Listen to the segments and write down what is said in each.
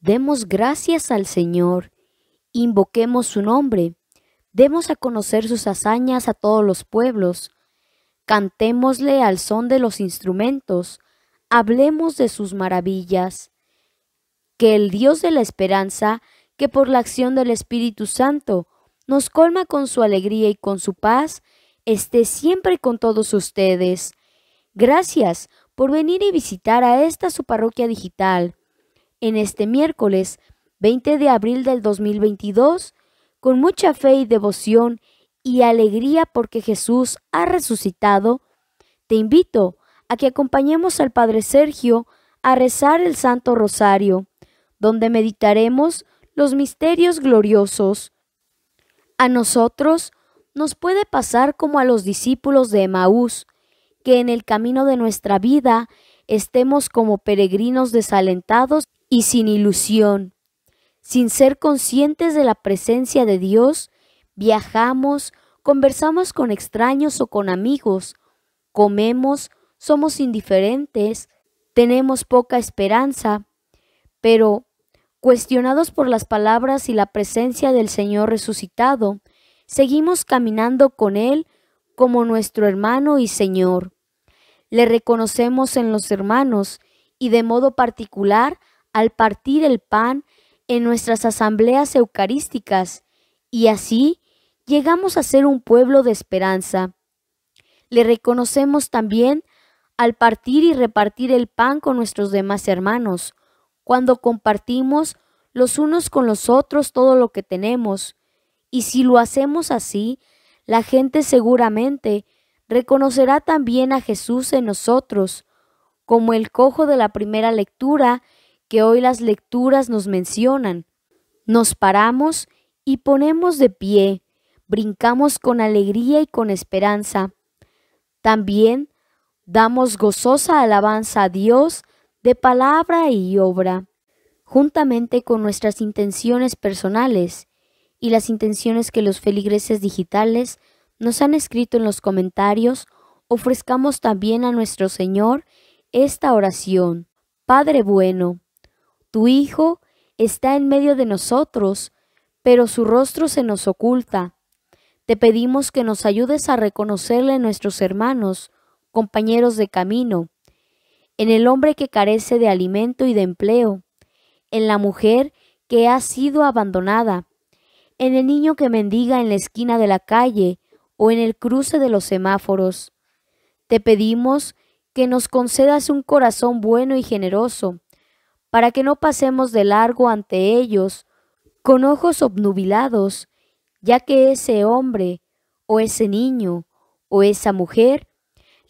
Demos gracias al Señor, invoquemos su nombre, demos a conocer sus hazañas a todos los pueblos, cantémosle al son de los instrumentos, hablemos de sus maravillas. Que el Dios de la esperanza, que por la acción del Espíritu Santo nos colma con su alegría y con su paz, esté siempre con todos ustedes. Gracias por venir y visitar a esta su parroquia digital en este miércoles 20 de abril del 2022 con mucha fe y devoción y alegría porque Jesús ha resucitado, te invito a que acompañemos al Padre Sergio a rezar el Santo Rosario, donde meditaremos los misterios gloriosos. A nosotros nos puede pasar como a los discípulos de Emaús, que en el camino de nuestra vida estemos como peregrinos desalentados y sin ilusión. Sin ser conscientes de la presencia de Dios, viajamos, conversamos con extraños o con amigos, comemos, somos indiferentes, tenemos poca esperanza, pero cuestionados por las palabras y la presencia del Señor resucitado, seguimos caminando con Él como nuestro hermano y Señor. Le reconocemos en los hermanos y de modo particular al partir el pan en nuestras asambleas eucarísticas y así llegamos a ser un pueblo de esperanza. Le reconocemos también al partir y repartir el pan con nuestros demás hermanos, cuando compartimos los unos con los otros todo lo que tenemos. Y si lo hacemos así, la gente seguramente reconocerá también a Jesús en nosotros, como el cojo de la primera lectura que hoy las lecturas nos mencionan. Nos paramos y ponemos de pie, brincamos con alegría y con esperanza. También damos gozosa alabanza a Dios de palabra y obra, juntamente con nuestras intenciones personales y las intenciones que los feligreses digitales nos han escrito en los comentarios, ofrezcamos también a nuestro Señor esta oración. Padre bueno, tu Hijo está en medio de nosotros, pero su rostro se nos oculta. Te pedimos que nos ayudes a reconocerle a nuestros hermanos, compañeros de camino, en el hombre que carece de alimento y de empleo, en la mujer que ha sido abandonada, en el niño que mendiga en la esquina de la calle o en el cruce de los semáforos. Te pedimos que nos concedas un corazón bueno y generoso, para que no pasemos de largo ante ellos con ojos obnubilados, ya que ese hombre, o ese niño, o esa mujer,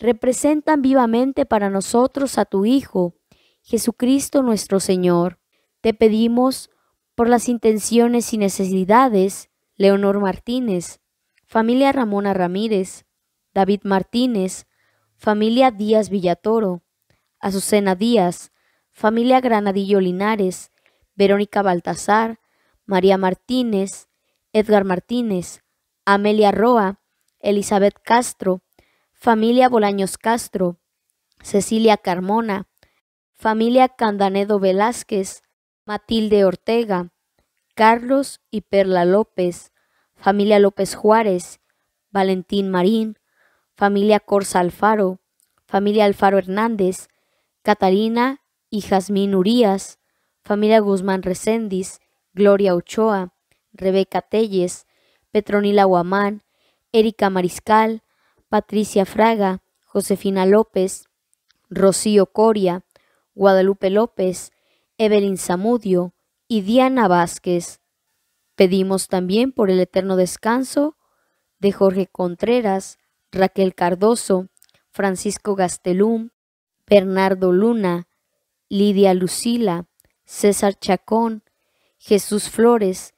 representan vivamente para nosotros a tu Hijo, Jesucristo nuestro Señor. Te pedimos, por las intenciones y necesidades, Leonor Martínez, familia Ramona Ramírez, David Martínez, familia Díaz Villatoro, Azucena Díaz, familia Granadillo Linares, Verónica Baltasar, María Martínez, Edgar Martínez, Amelia Roa, Elizabeth Castro, familia Bolaños Castro, Cecilia Carmona, familia Candanedo Velázquez, Matilde Ortega, Carlos y Perla López, familia López Juárez, Valentín Marín, familia Corsa Alfaro, familia Alfaro Hernández, Catalina y Jazmín Urías, familia Guzmán Recendis, Gloria Ochoa, Rebeca Telles, Petronila Guamán, Erika Mariscal, Patricia Fraga, Josefina López, Rocío Coria, Guadalupe López, Evelyn Zamudio y Diana Vázquez. Pedimos también por el eterno descanso de Jorge Contreras, Raquel Cardoso, Francisco Gastelum, Bernardo Luna, Lidia Lucila, César Chacón, Jesús Flores,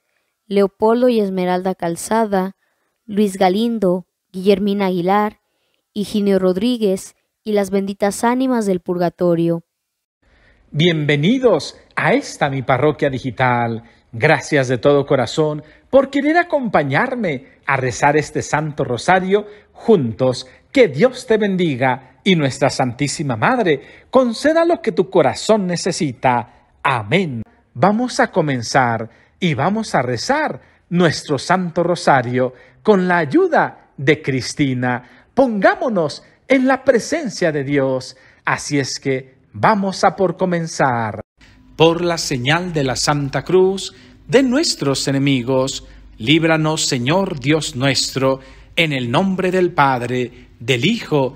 Leopoldo y Esmeralda Calzada, Luis Galindo, Guillermina Aguilar, Higinio Rodríguez y las benditas ánimas del purgatorio. Bienvenidos a esta mi parroquia digital. Gracias de todo corazón por querer acompañarme a rezar este Santo Rosario juntos. Que Dios te bendiga y nuestra Santísima Madre conceda lo que tu corazón necesita. Amén. Vamos a comenzar y vamos a rezar nuestro Santo Rosario con la ayuda de Cristina. Pongámonos en la presencia de Dios. Así es que vamos a por comenzar. Por la señal de la Santa Cruz de nuestros enemigos, líbranos Señor Dios nuestro, en el nombre del Padre, del Hijo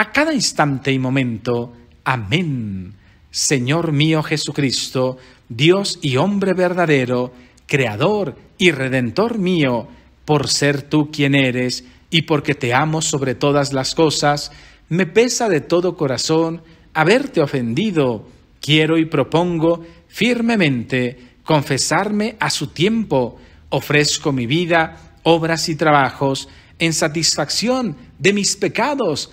a cada instante y momento. Amén. Señor mío Jesucristo, Dios y hombre verdadero, Creador y Redentor mío, por ser tú quien eres y porque te amo sobre todas las cosas, me pesa de todo corazón haberte ofendido. Quiero y propongo firmemente confesarme a su tiempo. Ofrezco mi vida, obras y trabajos en satisfacción de mis pecados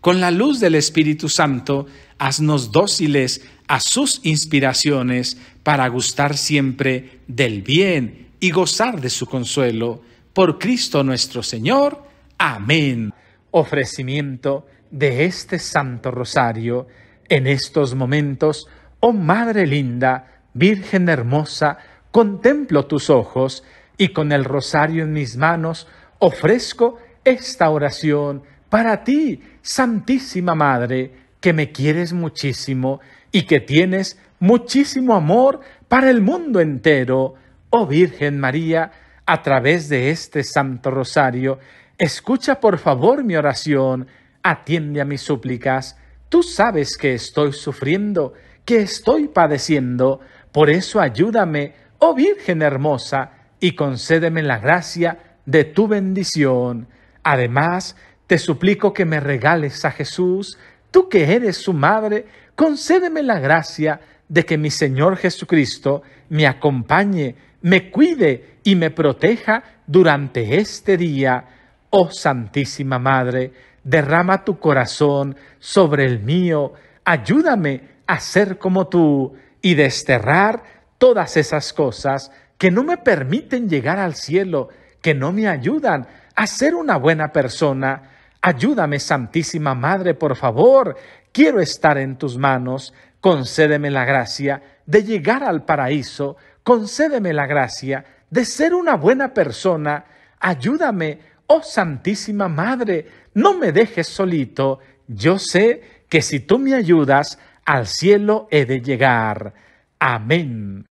con la luz del Espíritu Santo, haznos dóciles a sus inspiraciones para gustar siempre del bien y gozar de su consuelo. Por Cristo nuestro Señor. Amén. Ofrecimiento de este Santo Rosario en estos momentos, oh Madre linda, Virgen hermosa, contemplo tus ojos y con el rosario en mis manos ofrezco esta oración para ti Santísima Madre, que me quieres muchísimo y que tienes muchísimo amor para el mundo entero. Oh Virgen María, a través de este Santo Rosario, escucha por favor mi oración, atiende a mis súplicas. Tú sabes que estoy sufriendo, que estoy padeciendo, por eso ayúdame, oh Virgen hermosa, y concédeme la gracia de tu bendición. Además, te suplico que me regales a Jesús, tú que eres su madre, concédeme la gracia de que mi Señor Jesucristo me acompañe, me cuide y me proteja durante este día. Oh Santísima Madre, derrama tu corazón sobre el mío, ayúdame a ser como tú y desterrar todas esas cosas que no me permiten llegar al cielo, que no me ayudan a ser una buena persona Ayúdame, Santísima Madre, por favor. Quiero estar en tus manos. Concédeme la gracia de llegar al paraíso. Concédeme la gracia de ser una buena persona. Ayúdame, oh Santísima Madre. No me dejes solito. Yo sé que si tú me ayudas, al cielo he de llegar. Amén.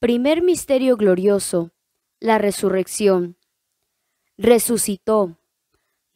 Primer misterio glorioso. La resurrección. Resucitó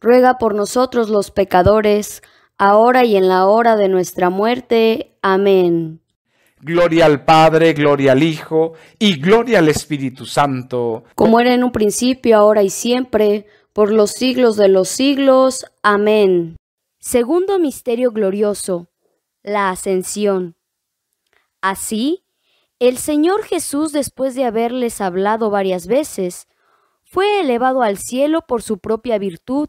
ruega por nosotros los pecadores, ahora y en la hora de nuestra muerte. Amén. Gloria al Padre, gloria al Hijo y gloria al Espíritu Santo. Como era en un principio, ahora y siempre, por los siglos de los siglos. Amén. Segundo misterio glorioso, la ascensión. Así, el Señor Jesús, después de haberles hablado varias veces, fue elevado al cielo por su propia virtud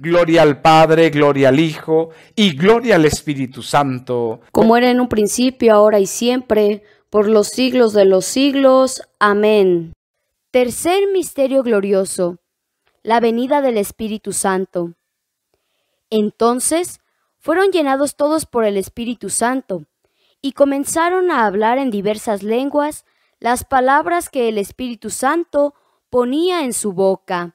Gloria al Padre, gloria al Hijo y gloria al Espíritu Santo. Como era en un principio, ahora y siempre, por los siglos de los siglos. Amén. Tercer misterio glorioso. La venida del Espíritu Santo. Entonces fueron llenados todos por el Espíritu Santo y comenzaron a hablar en diversas lenguas las palabras que el Espíritu Santo ponía en su boca.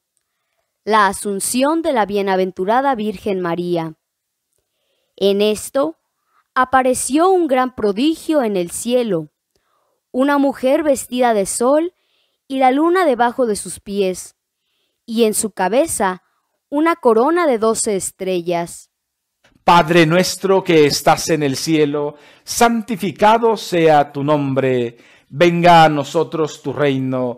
la asunción de la bienaventurada Virgen María. En esto apareció un gran prodigio en el cielo, una mujer vestida de sol y la luna debajo de sus pies, y en su cabeza una corona de doce estrellas. Padre nuestro que estás en el cielo, santificado sea tu nombre, venga a nosotros tu reino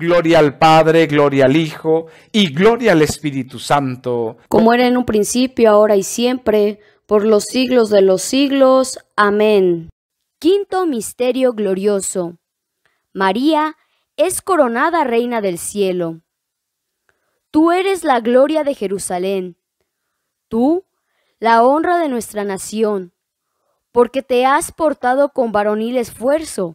Gloria al Padre, gloria al Hijo y gloria al Espíritu Santo. Como era en un principio, ahora y siempre, por los siglos de los siglos. Amén. Quinto Misterio Glorioso. María es coronada Reina del Cielo. Tú eres la gloria de Jerusalén. Tú, la honra de nuestra nación, porque te has portado con varonil esfuerzo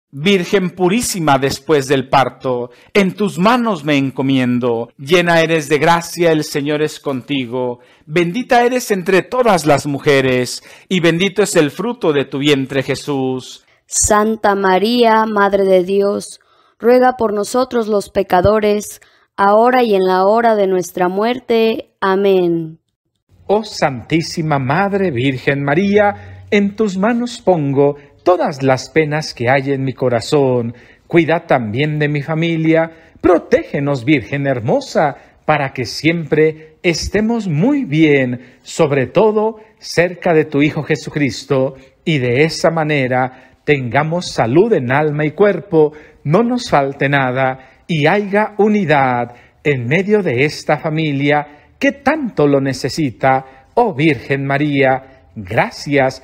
Virgen purísima después del parto, en tus manos me encomiendo, llena eres de gracia, el Señor es contigo, bendita eres entre todas las mujeres, y bendito es el fruto de tu vientre Jesús. Santa María, Madre de Dios, ruega por nosotros los pecadores, ahora y en la hora de nuestra muerte. Amén. Oh Santísima Madre Virgen María, en tus manos pongo todas las penas que hay en mi corazón, cuida también de mi familia, protégenos, Virgen hermosa, para que siempre estemos muy bien, sobre todo cerca de tu Hijo Jesucristo, y de esa manera tengamos salud en alma y cuerpo, no nos falte nada, y haya unidad en medio de esta familia que tanto lo necesita. Oh Virgen María, gracias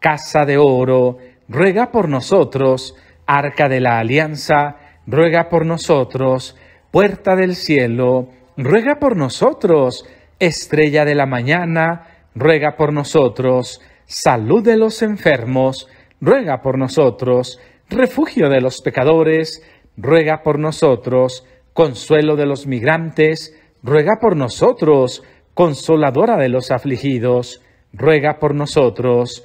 Casa de Oro, ruega por nosotros, Arca de la Alianza, ruega por nosotros, Puerta del Cielo, ruega por nosotros, Estrella de la Mañana, ruega por nosotros, Salud de los enfermos, ruega por nosotros, Refugio de los pecadores, ruega por nosotros, Consuelo de los migrantes, ruega por nosotros, Consoladora de los afligidos, ruega por nosotros,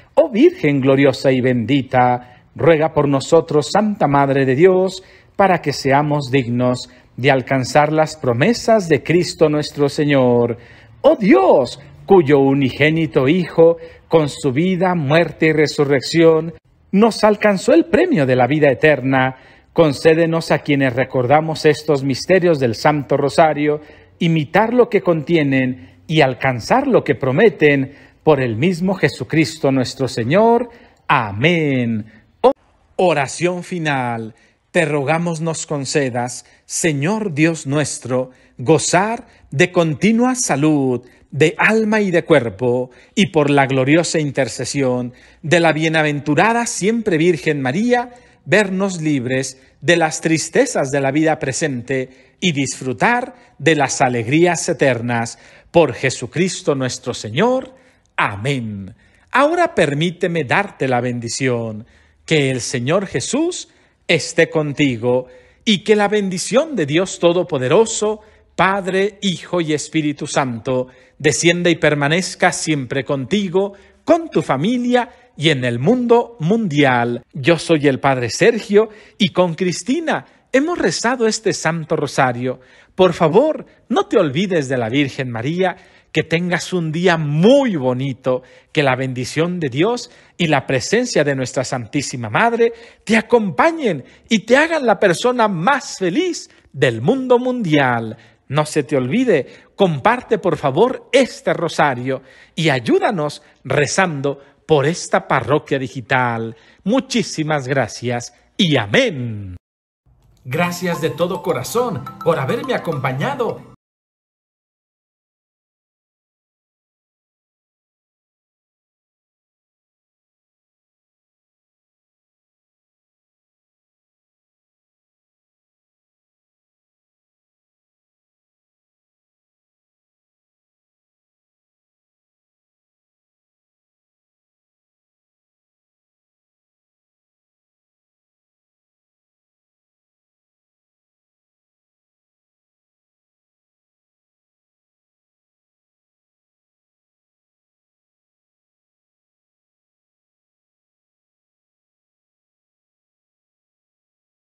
Oh Virgen gloriosa y bendita, ruega por nosotros, Santa Madre de Dios, para que seamos dignos de alcanzar las promesas de Cristo nuestro Señor. Oh Dios, cuyo unigénito Hijo, con su vida, muerte y resurrección, nos alcanzó el premio de la vida eterna, concédenos a quienes recordamos estos misterios del Santo Rosario, imitar lo que contienen y alcanzar lo que prometen por el mismo Jesucristo nuestro Señor. Amén. Oración final. Te rogamos nos concedas, Señor Dios nuestro, gozar de continua salud de alma y de cuerpo, y por la gloriosa intercesión de la bienaventurada siempre Virgen María, vernos libres de las tristezas de la vida presente y disfrutar de las alegrías eternas. Por Jesucristo nuestro Señor. Amén. Ahora permíteme darte la bendición. Que el Señor Jesús esté contigo y que la bendición de Dios Todopoderoso, Padre, Hijo y Espíritu Santo, descienda y permanezca siempre contigo, con tu familia y en el mundo mundial. Yo soy el Padre Sergio y con Cristina hemos rezado este Santo Rosario. Por favor, no te olvides de la Virgen María que tengas un día muy bonito, que la bendición de Dios y la presencia de nuestra Santísima Madre te acompañen y te hagan la persona más feliz del mundo mundial. No se te olvide, comparte por favor este rosario y ayúdanos rezando por esta parroquia digital. Muchísimas gracias y amén. Gracias de todo corazón por haberme acompañado